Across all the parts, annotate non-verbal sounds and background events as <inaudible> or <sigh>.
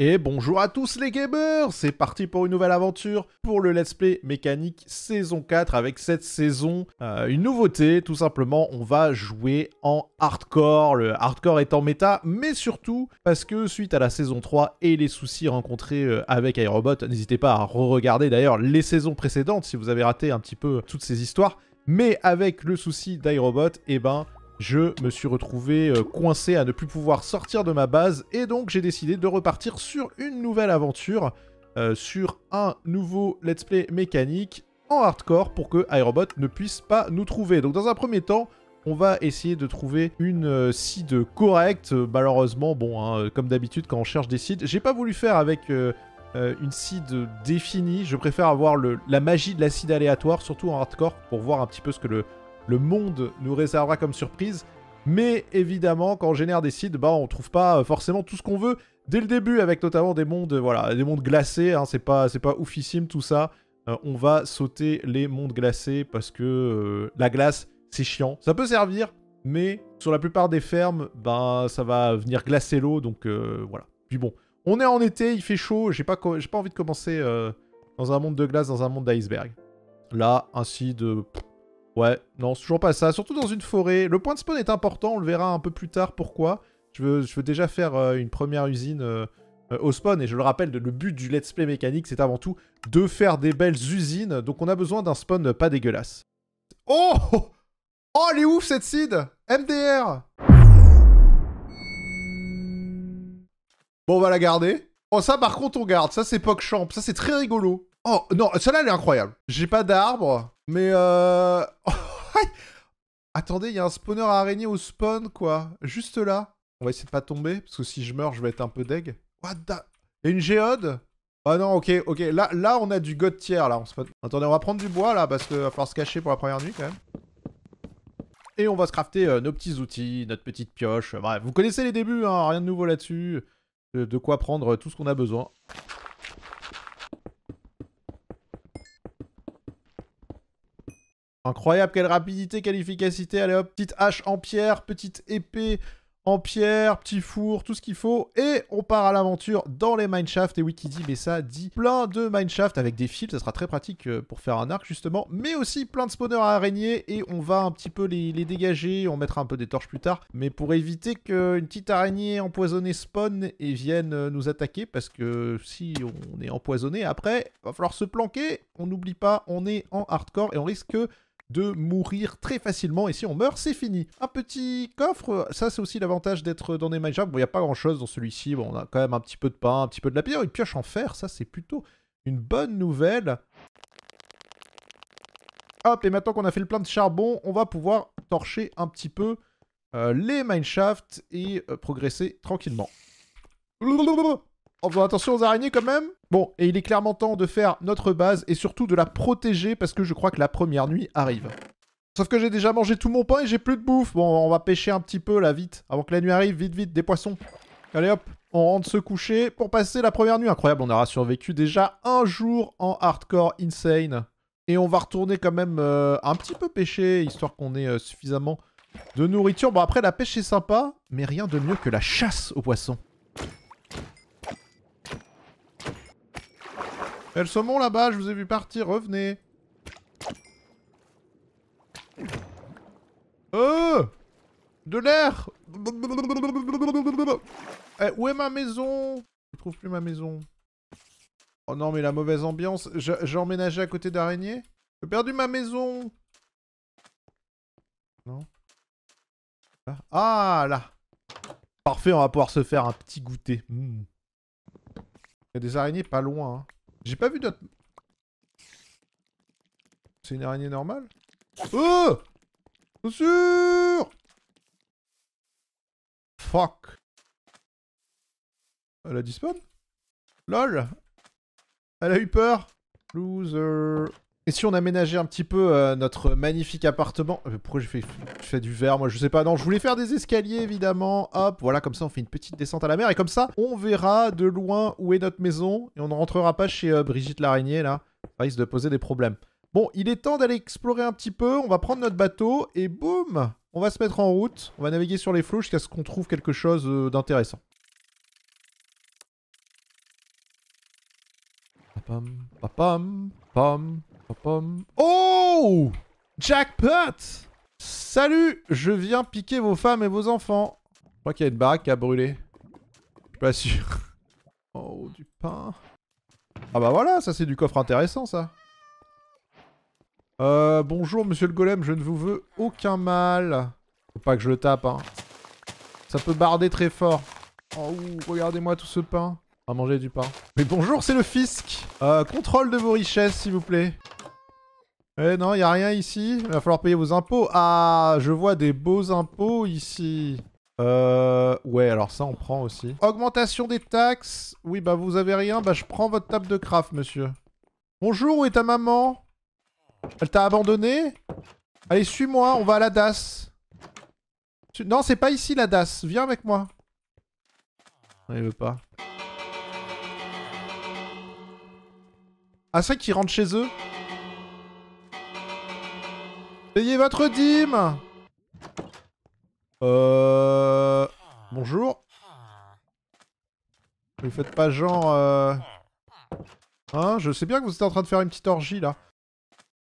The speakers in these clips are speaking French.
Et bonjour à tous les gamers C'est parti pour une nouvelle aventure pour le Let's Play Mécanique saison 4 avec cette saison euh, une nouveauté tout simplement on va jouer en hardcore, le hardcore étant méta mais surtout parce que suite à la saison 3 et les soucis rencontrés euh, avec Aerobot, n'hésitez pas à re-regarder d'ailleurs les saisons précédentes si vous avez raté un petit peu toutes ces histoires mais avec le souci d'iRobot, eh ben, je me suis retrouvé euh, coincé à ne plus pouvoir sortir de ma base et donc j'ai décidé de repartir sur une nouvelle aventure, euh, sur un nouveau let's play mécanique en hardcore pour que iRobot ne puisse pas nous trouver. Donc dans un premier temps, on va essayer de trouver une euh, seed correcte. Malheureusement, bon, hein, comme d'habitude quand on cherche des seeds, j'ai pas voulu faire avec une seed définie. Je préfère avoir la magie de la seed aléatoire, surtout en hardcore, pour voir un petit peu ce que le le monde nous réservera comme surprise. Mais évidemment, quand on génère des sites, bah, on trouve pas euh, forcément tout ce qu'on veut dès le début, avec notamment des mondes, euh, voilà, des mondes glacés. Hein, ce n'est pas, oufissime tout ça. Euh, on va sauter les mondes glacés parce que la glace, c'est chiant. Ça peut servir, mais sur la plupart des fermes, bah, ça va venir glacer l'eau, donc voilà. Puis bon, on est en été, il fait chaud. J'ai pas, pas envie de commencer dans un monde de glace, dans un monde d'iceberg. Là, ainsi de Ouais, non, toujours pas ça. Surtout dans une forêt. Le point de spawn est important, on le verra un peu plus tard pourquoi. Je veux, je veux déjà faire euh, une première usine euh, euh, au spawn. Et je le rappelle, le but du let's play mécanique, c'est avant tout de faire des belles usines. Donc on a besoin d'un spawn pas dégueulasse. Oh Oh, elle est ouf cette seed MDR Bon, on va la garder. Oh, ça par contre, on garde. Ça, c'est champ Ça, c'est très rigolo. Oh, non, celle-là, elle est incroyable. J'ai pas d'arbre. Mais euh... <laughs> Attendez, il y a un spawner à araignée au spawn, quoi. Juste là. On va essayer de pas tomber, parce que si je meurs, je vais être un peu deg. What the... Et une géode Ah non, ok, ok. Là, là, on a du god tier, là. On Attendez, on va prendre du bois, là, parce qu'il va falloir se cacher pour la première nuit, quand même. Et on va se crafter euh, nos petits outils, notre petite pioche. Bref, vous connaissez les débuts, hein, rien de nouveau là-dessus. Euh, de quoi prendre euh, tout ce qu'on a besoin. Incroyable, quelle rapidité, quelle efficacité. Allez hop, petite hache en pierre, petite épée en pierre, petit four, tout ce qu'il faut. Et on part à l'aventure dans les mineshafts. Et oui, qui dit, mais ça dit plein de mineshafts avec des fils. Ça sera très pratique euh, pour faire un arc, justement. Mais aussi plein de spawners à araignées. Et on va un petit peu les, dégager. On mettra un peu des torches plus tard. Mais pour éviter qu'une petite araignée empoisonnée spawn et vienne euh, nous attaquer. Parce que si on est empoisonné, après, va falloir se planquer. On n'oublie pas, on est en hardcore et on risque que, de mourir très facilement. Et si on meurt, c'est fini. Un petit coffre, ça c'est aussi l'avantage d'être dans des mineshafts. Bon, il n'y a pas grand chose dans celui-ci. Bon, on a quand même un petit peu de pain, un petit peu de la pierre. Une pioche en fer, ça c'est plutôt une bonne nouvelle. Hop, et maintenant qu'on a fait le plein de charbon, on va pouvoir torcher un petit peu euh, les mineshafts et euh, progresser tranquillement en attention aux araignées quand même. Bon, et il est clairement temps de faire notre base et surtout de la protéger parce que je crois que la première nuit arrive. Sauf que j'ai déjà mangé tout mon pain et j'ai plus de bouffe. Bon, on va pêcher un petit peu là, vite. Avant que la nuit arrive, vite, vite, des poissons. Allez hop, on rentre se coucher pour passer la première nuit. Incroyable, on aura survécu déjà un jour en hardcore insane. Et on va retourner quand même euh, un petit peu pêcher, histoire qu'on ait euh, suffisamment de nourriture. Bon, après, la pêche est sympa, mais rien de mieux que la chasse aux poissons. Elle le saumon là-bas, je vous ai vu partir, revenez. Euh De l'air eh, Où est ma maison Je trouve plus ma maison. Oh non, mais la mauvaise ambiance. J'ai emménagé à côté d'araignée J'ai perdu ma maison Non Ah, là Parfait, on va pouvoir se faire un petit goûter. Hmm. Il y a des araignées pas loin. Hein. J'ai pas vu d'autres... C'est une araignée normale Oh Sous-sûr Fuck Elle a disparu LOL Elle a eu peur Loser et si on aménageait un petit peu euh, notre magnifique appartement euh, Pourquoi je fais, du verre Moi, je sais pas. Non, je voulais faire des escaliers, évidemment. Hop, voilà, comme ça, on fait une petite descente à la mer. Et comme ça, on verra de loin où est notre maison. Et on ne rentrera pas chez euh, Brigitte l'araignée, là. Ça risque de poser des problèmes. Bon, il est temps d'aller explorer un petit peu. On va prendre notre bateau et boum On va se mettre en route. On va naviguer sur les flots jusqu'à ce qu'on trouve quelque chose d'intéressant. Pam, pam, pam. Oh Jackpot Salut Je viens piquer vos femmes et vos enfants. Je crois qu'il y a une baraque à brûler. Je suis pas sûr. Oh, <laughs> du pain. Ah bah voilà, ça c'est du coffre intéressant ça. Euh, bonjour monsieur le golem, je ne vous veux aucun mal. Faut pas que je le tape, hein. Ça peut barder très fort. Oh, regardez-moi tout ce pain. On va manger du pain. Mais bonjour, c'est le fisc. Euh, contrôle de vos richesses, s'il vous plaît. Eh non, il a rien ici. Il va falloir payer vos impôts. Ah, je vois des beaux impôts ici. Euh... Ouais, alors ça, on prend aussi. Augmentation des taxes. Oui, bah vous avez rien. Bah je prends votre table de craft, monsieur. Bonjour, où est ta maman Elle t'a abandonné Allez, suis-moi, on va à la DAS. Non, c'est pas ici la DAS. Viens avec moi. Non, il veut pas. Ah, c'est vrai qu'ils rentrent chez eux Payez votre dîme Euh... Bonjour. Vous faites pas genre... Euh, hein Je sais bien que vous êtes en train de faire une petite orgie, là.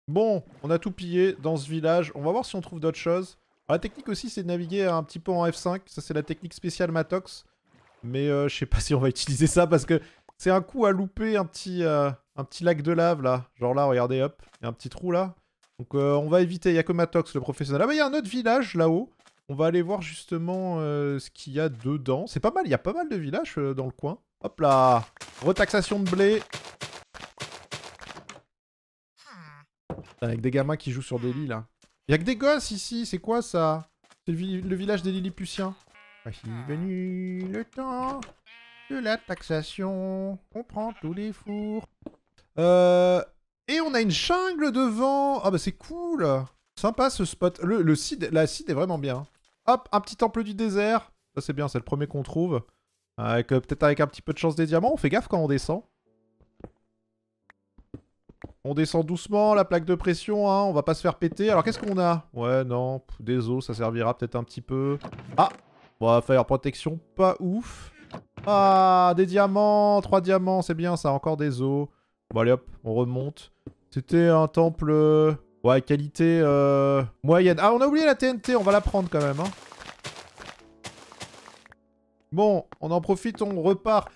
Bon, on a tout pillé dans ce village. On va voir si on trouve d'autres choses. Ah, la technique aussi, c'est de naviguer un petit peu en F5. Ça, c'est la technique spéciale Matox. Mais euh, je sais pas <laughs> si on va utiliser ça parce que c'est un coup à louper un petit, euh, un petit lac de lave, là. Genre là, regardez, hop. Il y a un petit trou, là. Donc euh, on va éviter Yakomatox, le professionnel. Ah bah il y a un autre village là-haut. On va aller voir justement euh, ce qu'il y a dedans. C'est pas mal, il y a pas mal de villages euh, dans le coin. Hop là Retaxation de blé. Avec des gamins qui jouent sur des lits là. Il y a que des gosses ici, c'est quoi ça C'est le, village des Lilliputiens. venu le temps de la taxation. On prend tous les fours. Euh... Et on a une jungle devant. Ah bah c'est cool. Sympa ce spot. Le, le la seed est vraiment bien. Hop, un petit temple du désert. Ça c'est bien, c'est le premier qu'on trouve. Avec euh, peut-être avec un petit peu de chance des diamants. On fait gaffe quand on descend. On descend doucement, la plaque de pression, hein. on va pas se faire péter. Alors qu'est-ce qu'on a Ouais, non, des os, ça servira peut-être un petit peu. Ah Bon, fire protection, pas ouf. Ah, des diamants, trois diamants, c'est bien ça, encore des os. Bon allez hop, on remonte. C'était un temple... Euh, ouais, qualité euh, moyenne. Ah, on a oublié la TNT, on va la prendre quand même. Hein. Bon, on en profite, on repart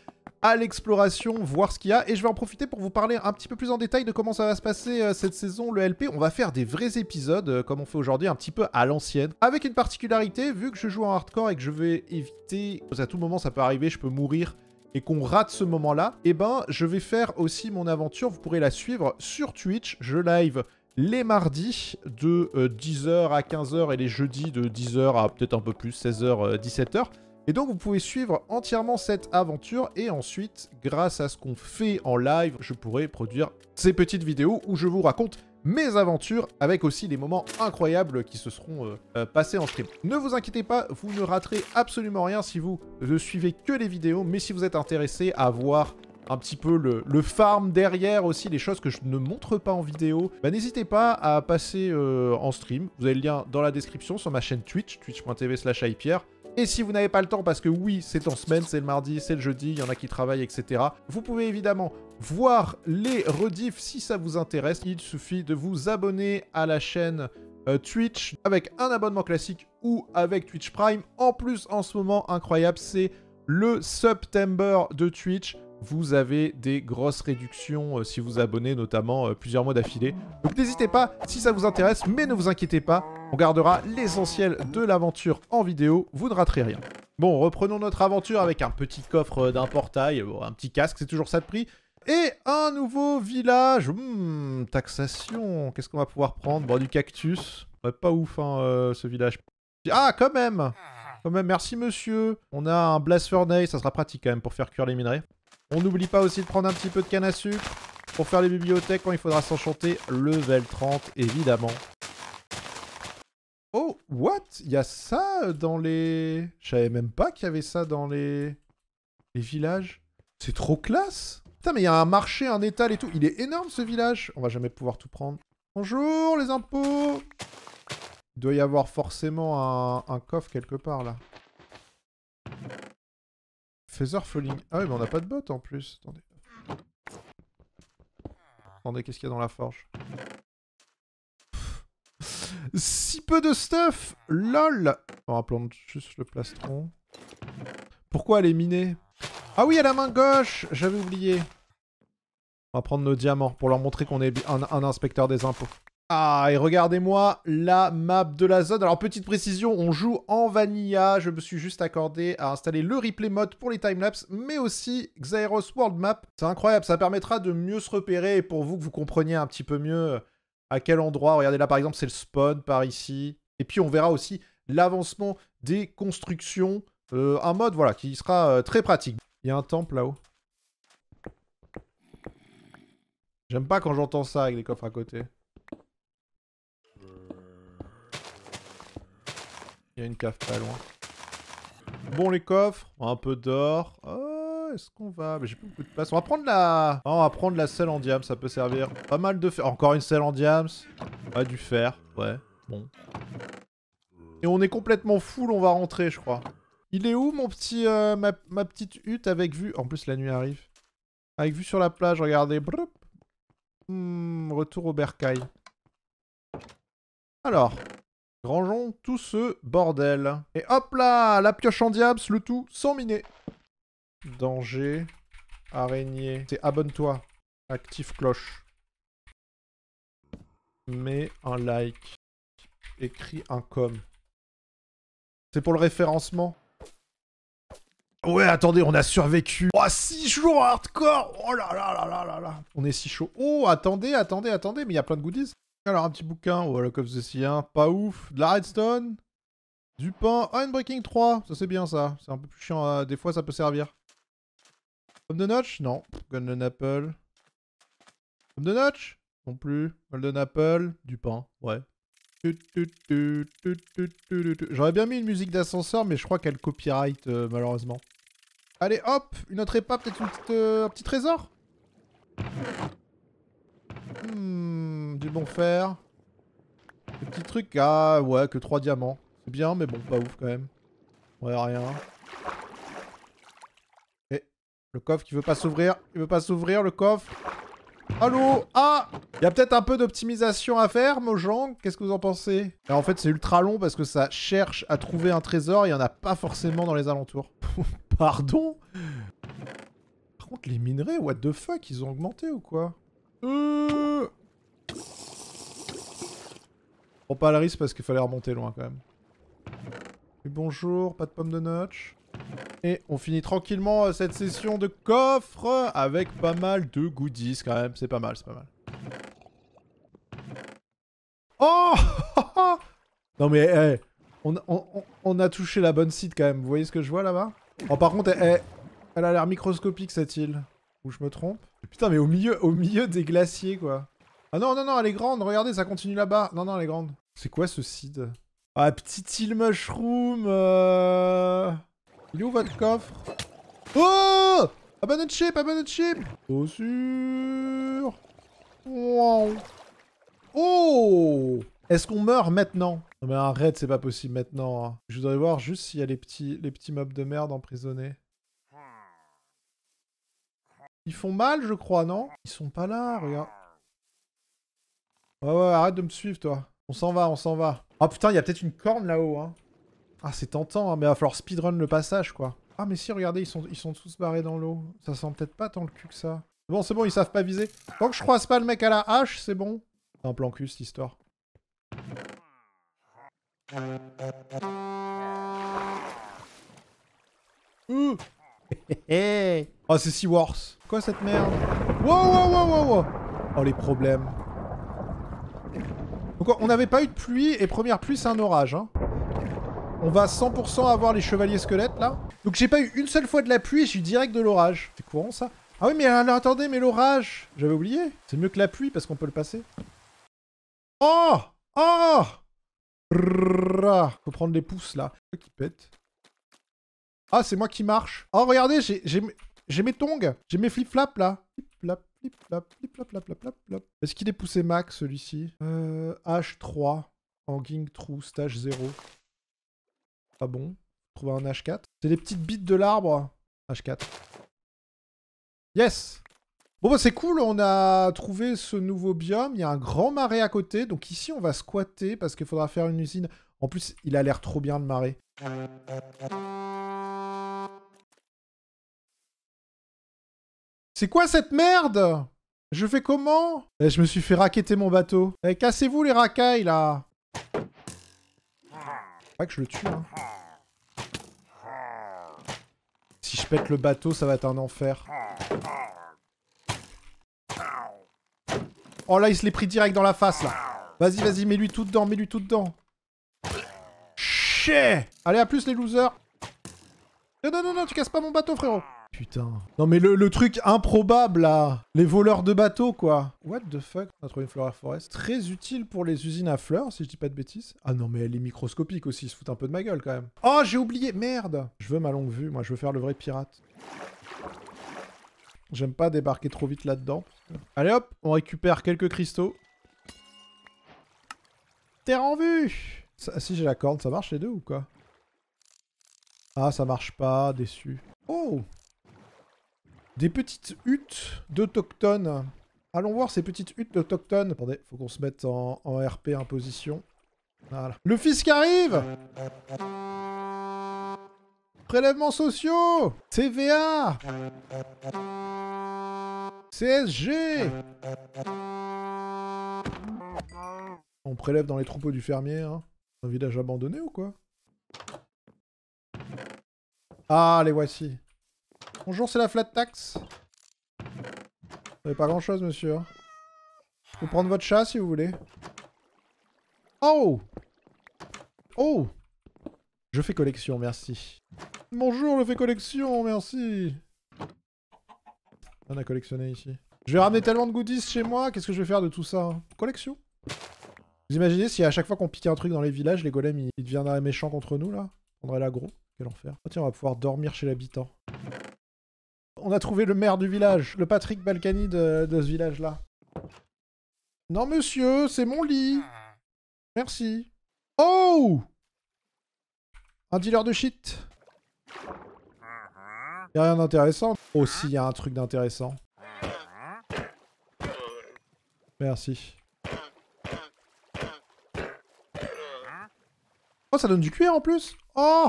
à l'exploration, voir ce qu'il y a. Et je vais en profiter pour vous parler un petit peu plus en détail de comment ça va se passer euh, cette saison, le LP. On va faire des vrais épisodes, comme on fait aujourd'hui, un petit peu à l'ancienne. Avec une particularité, vu que je joue en hardcore et que je vais éviter... À tout moment, ça peut arriver, je peux mourir et qu'on rate ce moment-là, eh ben, je vais faire aussi mon aventure. Vous pourrez la suivre sur Twitch. Je live les mardis de 10h euh, à 15h et les jeudis de 10h à peut-être un peu plus, 16h, euh, 17h. Et donc vous pouvez suivre entièrement cette aventure et ensuite, grâce à ce qu'on fait en live, je pourrai produire ces petites vidéos où je vous raconte mes aventures, avec aussi les moments incroyables qui se seront euh, euh, passés en stream. Ne vous inquiétez pas, vous ne raterez absolument rien si vous ne suivez que les vidéos, mais si vous êtes intéressé à voir un petit peu le, farm derrière aussi, les choses que je ne montre pas en vidéo, bah, n'hésitez pas à passer euh, en stream. Vous avez le lien dans la description sur ma chaîne Twitch, twitch.tv slash et si vous n'avez pas le temps, parce que oui, c'est en semaine, c'est le mardi, c'est le jeudi, il y en a qui travaillent, etc. Vous pouvez évidemment voir les rediffs si ça vous intéresse. Il suffit de vous abonner à la chaîne euh, Twitch avec un abonnement classique ou avec Twitch Prime. En plus, en ce moment, incroyable, c'est le September de Twitch vous avez des grosses réductions euh, si vous abonnez notamment euh, plusieurs mois d'affilée. Donc n'hésitez pas si ça vous intéresse, mais ne vous inquiétez pas, on gardera l'essentiel de l'aventure en vidéo, vous ne raterez rien. Bon, reprenons notre aventure avec un petit coffre d'un portail, un petit casque, c'est toujours ça de prix. Et un nouveau village. Hmm, taxation. Qu'est-ce qu'on va pouvoir prendre Bon, du cactus. pas ouf, hein, euh, ce village. Ah, quand même Quand même, merci monsieur. On a un blast furnace, ça sera pratique quand même pour faire cuire les minerais. On n'oublie pas aussi de prendre un petit peu de canne à sucre pour faire les bibliothèques quand il faudra s'enchanter level 30, évidemment. Oh, what Il y a ça dans les... Je savais même pas qu'il y avait ça dans les... Les villages. C'est trop classe Putain, mais il y a un marché, un étal et tout. Il est énorme, ce village On va jamais pouvoir tout prendre. Bonjour, les impôts Il doit y avoir forcément un, un coffre quelque part, là. Feather Ah oui, mais on a pas de bottes en plus. Attendez. Attendez, qu'est-ce qu'il y a dans la forge Si peu de stuff LOL On va prendre juste le plastron. Pourquoi elle est minée Ah oui, à la main gauche J'avais oublié. On va prendre nos diamants pour leur montrer qu'on est un inspecteur des impôts. Ah, et regardez-moi la map de la zone. Alors, petite précision, on joue en Vanilla. Je me suis juste accordé à installer le replay mode pour les timelapses, mais aussi Xeros World Map. C'est incroyable, ça permettra de mieux se repérer et pour vous que vous compreniez un petit peu mieux euh, à quel endroit. Regardez là, par exemple, c'est le spawn par ici. Et puis, on verra aussi l'avancement des constructions. Euh, un mode, voilà, qui sera euh, très pratique. Il y a un temple là-haut. J'aime pas quand j'entends ça avec les coffres à côté. Il y a une cave pas loin. Bon, les coffres, un peu d'or. Oh, est-ce qu'on va Mais j'ai plus beaucoup de place. On va prendre la... on va prendre la selle en diams, ça peut servir. Pas mal de fer. Encore une selle en diams. Pas du fer. Ouais, bon. Et on est complètement full, on va rentrer, je crois. Il est où, mon petit... Euh, ma... petite hutte avec vue... En plus, la nuit arrive. Avec vue sur la plage, regardez. Hmm, retour au bercail. Alors, Grangeons tout ce bordel. Et hop là La pioche en diable, le tout sans miner. Danger, araignée. C'est abonne-toi. Active cloche. Mets un like. Écris un com. C'est pour le référencement. Ouais, attendez, on a survécu. Oh, 6 jours hardcore Oh là là là là là là On est si chaud. Oh, attendez, attendez, attendez, mais il y a plein de goodies. Alors, un petit bouquin, voilà, the de hein. Pas ouf. De la redstone. Du pain. Oh, breaking 3. Ça, c'est bien, ça. C'est un peu plus chiant. Euh, des fois, ça peut servir. Homme de notch Non. Golden apple. Homme de notch Non plus. Golden apple. Du pain. Ouais. J'aurais bien mis une musique d'ascenseur, mais je crois qu'elle copyright, euh, malheureusement. Allez, hop Une autre épa, peut-être euh, un petit trésor hmm du bon fer. Des petits trucs. Ah ouais, que 3 diamants. C'est bien, mais bon, pas ouf quand même. Ouais, rien. Et le coffre qui veut pas s'ouvrir. Il veut pas s'ouvrir, le coffre. Allô Ah Il y a peut-être un peu d'optimisation à faire, Mojang Qu'est-ce que vous en pensez En fait, c'est ultra long parce que ça cherche à trouver un trésor. Il y en a pas forcément dans les alentours. <laughs> Pardon Par contre, les minerais, what the fuck Ils ont augmenté ou quoi Euh... On pas le risque parce qu'il fallait remonter loin quand même. bonjour, pas de pomme de notch. Et on finit tranquillement euh, cette session de coffre avec pas mal de goodies quand même. C'est pas mal, c'est pas mal. Oh <laughs> Non mais, on, a touché la bonne site quand même. Vous voyez ce que je vois là-bas Oh par contre, elle a l'air microscopique cette île. Ou je me trompe Putain mais au milieu, au milieu des glaciers quoi. Ah non, non, non, elle est grande, regardez, ça continue là-bas. Non, non, elle est grande. C'est quoi ce side Ah, petite île mushroom euh. Il est où votre coffre Oh Ah ship chip, sûr Oh Est-ce qu'on meurt maintenant Non mais arrête, c'est pas possible maintenant. Hein. Je voudrais voir juste s'il y a les petits, les petits mobs de merde emprisonnés. Ils font mal, je crois, non Ils sont pas là, regarde. Ouais, ouais, arrête de me suivre, toi. On s'en va, on s'en va. oh, putain, il y a peut-être une corne là-haut, hein. Ah, c'est tentant, hein, mais il va falloir speedrun le passage, quoi. Ah, mais si, regardez, ils sont, ils sont tous barrés dans l'eau. Ça sent peut-être pas tant le cul que ça. Bon, c'est bon, ils savent pas viser. Tant que je croise pas le mec à la hache, c'est bon. C'est un plan cul, cette histoire. Ouh ah, Oh, c'est Wars. Quoi, cette merde Wow, Oh, les problèmes. Donc on n'avait pas eu de pluie, et première pluie, c'est un orage. Hein. On va 100% avoir les chevaliers squelettes, là. Donc j'ai pas eu une seule fois de la pluie, je suis direct de l'orage. C'est courant, ça Ah oui, mais euh, attendez, mais l'orage J'avais oublié. C'est mieux que la pluie, parce qu'on peut le passer. Oh Oh Faut prendre les pouces, là. Qui pète. Ah, c'est moi qui marche. Oh, regardez, j'ai mes tongs. J'ai mes flip flops là. Est-ce qu'il est poussé max celui-ci euh, H3, hanging true, stage 0. Pas ah bon. Trouver un H4. C'est les petites bites de l'arbre. H4. Yes Bon bah c'est cool, on a trouvé ce nouveau biome, il y a un grand marais à côté, donc ici on va squatter parce qu'il faudra faire une usine. En plus, il a l'air trop bien le marais. C'est quoi cette merde Je fais comment eh, Je me suis fait raqueter mon bateau. Eh, cassez-vous les racailles, là Pas que je le tue, hein. Si je pète le bateau, ça va être un enfer. Oh là, il se l'est pris direct dans la face, là. Vas-y, vas-y, mets-lui tout dedans, mets-lui tout dedans. Chier Allez, à plus, les losers Non, non, non, non, tu casses pas mon bateau, frérot putain. Non, mais le, truc improbable, là. Les voleurs de bateaux, quoi. What the fuck, on a trouvé une fleur à forest. Très utile pour les usines à fleurs, si je dis pas de bêtises. Ah non, mais elle est microscopique aussi, ils se foutent un peu de ma gueule, quand même. Oh, j'ai oublié, merde Je veux ma longue vue, moi, je veux faire le vrai pirate. J'aime pas débarquer trop vite là-dedans. Allez hop, on récupère quelques cristaux. Terre en vue Si j'ai la corne, ça marche les deux ou quoi Ah, ça marche pas, déçu. Oh des petites huttes d'autochtones. Allons voir ces petites huttes d'autochtones. Attendez, faut qu'on se mette en, RP imposition. Voilà. Le fisc arrive Prélèvements sociaux TVA CSG On prélève dans les troupeaux du fermier. Hein. Un village abandonné ou quoi Ah, les voici. Bonjour, c'est la flat tax. Vous pas grand chose, monsieur. Je peux prendre votre chat si vous voulez. Oh Oh Je fais collection, merci. Bonjour, je fais collection, merci. On a collectionné ici. Je vais ramener tellement de goodies chez moi, qu'est-ce que je vais faire de tout ça hein Collection Vous imaginez si à chaque fois qu'on piquait un truc dans les villages, les golems ils, deviendraient méchants contre nous là On prendrait l'aggro Quel enfer. Oh, tiens, on va pouvoir dormir chez l'habitant on a trouvé le maire du village, le Patrick Balkany de, ce village-là. Non, monsieur, c'est mon lit. Merci. Oh Un dealer de shit. Y'a rien d'intéressant. Oh, si, y a un truc d'intéressant. Merci. Oh, ça donne du cuir en plus Oh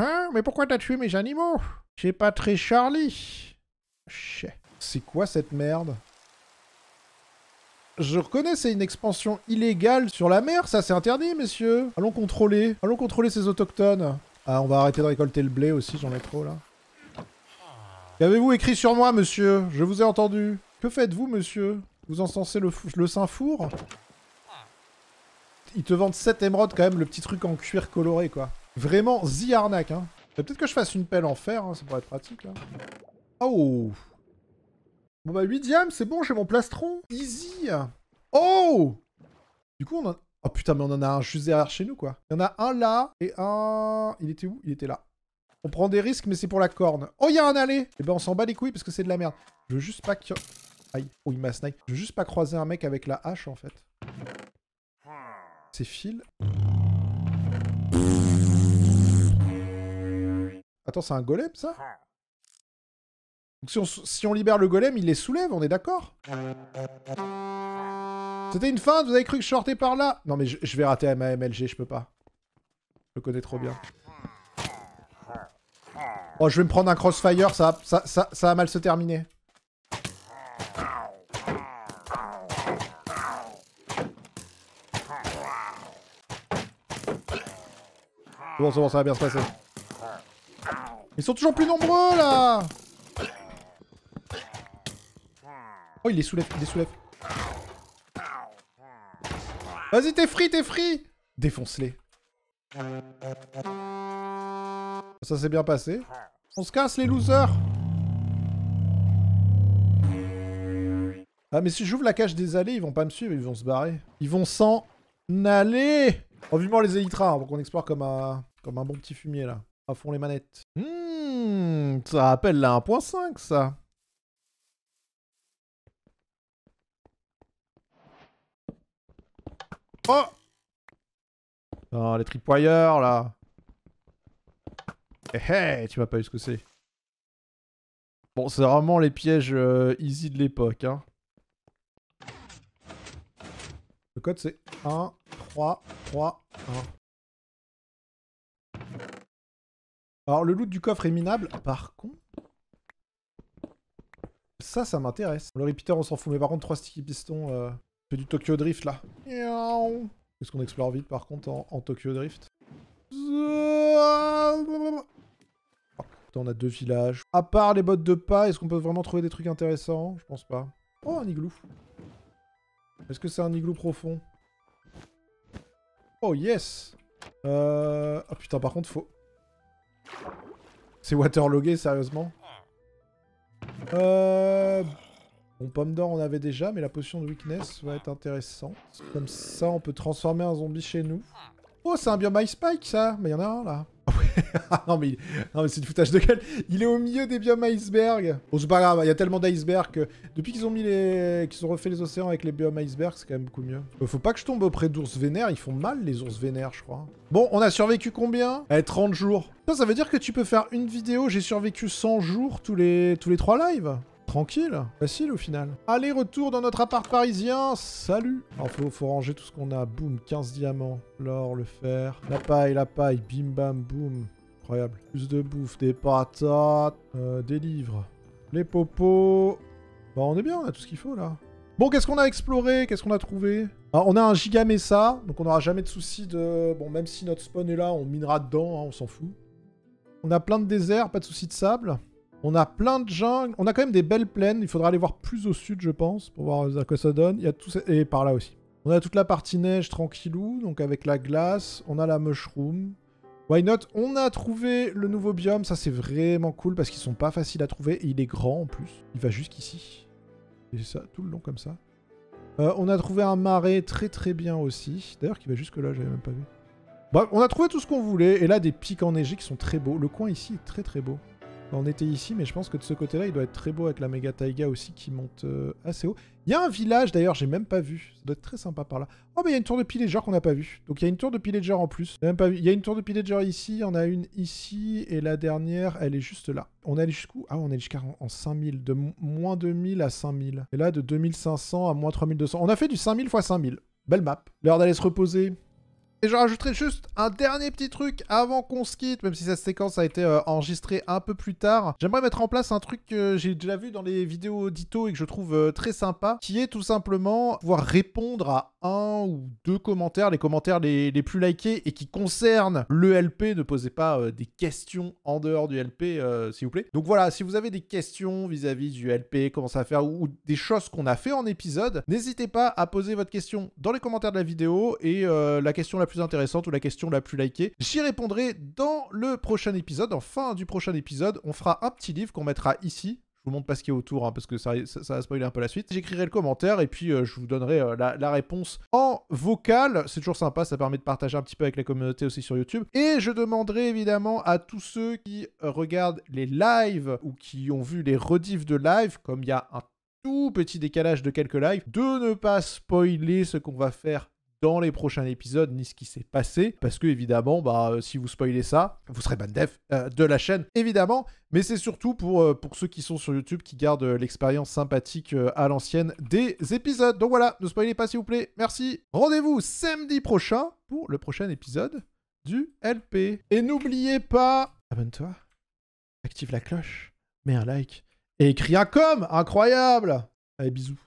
Hein? Mais pourquoi t'as tué mes animaux J'ai pas très Charlie. C'est quoi cette merde je reconnais, c'est une expansion illégale sur la mer, ça c'est interdit, messieurs. Allons contrôler, allons contrôler ces autochtones. Ah, on va arrêter de récolter le blé aussi, j'en ai trop là. Qu'avez-vous écrit sur moi, monsieur Je vous ai entendu. Que faites-vous, monsieur Vous encensez le, le saint four Ils te vendent 7 émeraudes quand même, le petit truc en cuir coloré, quoi. Vraiment, zi arnaque, hein. Peut-être que je fasse une pelle en fer, hein, ça pourrait être pratique, hein. Oh Bon bah 8 diams, c'est bon, j'ai mon plastron. Easy Oh Du coup, on en... Oh putain, mais on en a un juste derrière chez nous, quoi. Il y en a un là, et un... Il était où Il était là. On prend des risques, mais c'est pour la corne. Oh, il y a un aller Eh ben, on s'en bat les couilles, parce que c'est de la merde. Je veux juste pas Aïe. Oh, il m'a snipe. Je veux juste pas croiser un mec avec la hache, en fait. C'est fil. Attends, c'est un golem, ça ah. Donc si on, libère le golem, il les soulève, on est d'accord C'était une fin, vous avez cru que je sortais par là Non mais je, vais rater ma MLG, je peux pas. Je le connais trop bien. Oh, je vais me prendre un crossfire, ça, ça, ça, va mal se terminer. Bon, c'est bon, ça va bien se passer. Ils sont toujours plus nombreux là Oh, il les soulève, il les soulève. Vas-y, t'es free, t'es free Défonce-les. Ça s'est bien passé. On se casse, les losers Ah, mais si j'ouvre la cage des allées, ils vont pas me suivre, ils vont se barrer. Ils vont s'en aller oh, En les Elytras, hein, pour qu'on explore comme un... comme un bon petit fumier, là. À fond les manettes. Hmm ça rappelle la 1.5 ça. Oh Non, oh, les tripwires là. Eh, eh tu m'as pas eu ce que c'est. Bon, c'est vraiment les pièges euh, easy de l'époque. Hein. Le code c'est 1, 3, 3, 1. Alors, le loot du coffre est minable. Par contre... Ça, ça m'intéresse. Le repeater, on s'en fout. Mais par contre, 3 sticky pistons... Euh... fait du Tokyo Drift, là. Qu'est-ce qu'on explore vite, par contre, en, Tokyo Drift putain, on a deux villages. À part les bottes de pas, est-ce qu'on peut vraiment trouver des trucs intéressants Je pense pas. Oh, un igloo. Est-ce que c'est un igloo profond Oh, yes euh... Oh putain, par contre, faut c'est waterlogué, sérieusement euh... Bon, pomme d'or, on avait déjà, mais la potion de weakness va être intéressante. Comme ça, on peut transformer un zombie chez nous. Oh, c'est un biome Ice Spike, ça Mais il y en a un, là. <laughs> non, mais, c'est du foutage de gueule. Il est au milieu des biomes icebergs. Bon, c'est pas grave, hein. il y a tellement d'icebergs que depuis qu'ils ont mis les, qu'ils ont refait les océans avec les biomes icebergs, c'est quand même beaucoup mieux. Euh, faut pas que je tombe auprès d'ours vénères. Ils font mal les ours vénères, je crois. Bon, on a survécu combien eh, 30 jours. Ça, ça veut dire que tu peux faire une vidéo. J'ai survécu 100 jours tous les tous les trois lives. Tranquille, facile au final. Allez, retour dans notre appart parisien, salut Alors faut, faut ranger tout ce qu'on a, boum, 15 diamants, l'or, le fer, la paille, la paille, bim bam boum. Incroyable. Plus de bouffe, des patates, euh, des livres, les popos... Bah on est bien, on a tout ce qu'il faut là. Bon, qu'est-ce qu'on a exploré Qu'est-ce qu'on a trouvé ah, On a un giga Mesa, donc on n'aura jamais de soucis de... Bon, même si notre spawn est là, on minera dedans, hein, on s'en fout. On a plein de déserts, pas de soucis de sable. On a plein de jungles. On a quand même des belles plaines. Il faudra aller voir plus au sud, je pense, pour voir à quoi ça donne. Il y a tout Et par là aussi. On a toute la partie neige tranquillou, donc avec la glace. On a la mushroom. Why not On a trouvé le nouveau biome. Ça, c'est vraiment cool parce qu'ils sont pas faciles à trouver. Et il est grand en plus. Il va jusqu'ici. Et ça, tout le long comme ça. Euh, on a trouvé un marais très très bien aussi. D'ailleurs, qui va jusque-là, j'avais même pas vu. Bref, on a trouvé tout ce qu'on voulait. Et là, des pics enneigés qui sont très beaux. Le coin ici est très très beau. Bah, on était ici, mais je pense que de ce côté-là, il doit être très beau avec la méga taiga aussi qui monte euh, assez haut. Il y a un village d'ailleurs, j'ai même pas vu. Ça doit être très sympa par là. Oh, mais il y a une tour de pillager qu'on n'a pas vue. Donc il y a une tour de pillager en plus. Même pas vu. Il y a une tour de pillager ici, on a une ici, et la dernière, elle est juste là. On est allé jusqu'où Ah, on est jusqu'à en, 5000, de moins 2000 à 5000. Et là, de 2500 à moins 3200. On a fait du 5000 x 5000. Belle map. L'heure d'aller se reposer. Et je rajouterai juste un dernier petit truc avant qu'on se quitte, même si cette séquence a été euh, enregistrée un peu plus tard. J'aimerais mettre en place un truc que j'ai déjà vu dans les vidéos d'Ito et que je trouve euh, très sympa, qui est tout simplement pouvoir répondre à un ou deux commentaires, les commentaires les, plus likés et qui concernent le LP. Ne posez pas euh, des questions en dehors du LP, s'il vous plaît. Donc voilà, si vous avez des questions vis-à-vis du LP, comment ça faire, ou, ou des choses qu'on a fait en épisode, n'hésitez pas à poser votre question dans les commentaires de la vidéo et la question la plus intéressante ou la question la plus likée. J'y répondrai dans le prochain épisode, en fin du prochain épisode. On fera un petit livre qu'on mettra ici, je vous montre pas ce qu'il y a autour hein, parce que ça, ça, va spoiler un peu la suite. J'écrirai le commentaire et puis euh, je vous donnerai euh, la, réponse en vocal. C'est toujours sympa, ça permet de partager un petit peu avec la communauté aussi sur YouTube. Et je demanderai évidemment à tous ceux qui euh, regardent les lives ou qui ont vu les redifs de live, comme il y a un tout petit décalage de quelques lives, de ne pas spoiler ce qu'on va faire dans les prochains épisodes ni ce qui s'est passé parce que évidemment bah euh, si vous spoilez ça vous serez ban euh, de la chaîne évidemment mais c'est surtout pour, euh, pour ceux qui sont sur YouTube qui gardent l'expérience sympathique à l'ancienne des épisodes donc voilà ne spoilez pas s'il vous plaît merci rendez-vous samedi prochain pour le prochain épisode du LP et n'oubliez pas abonne-toi active la cloche mets un like et écris un com incroyable allez bisous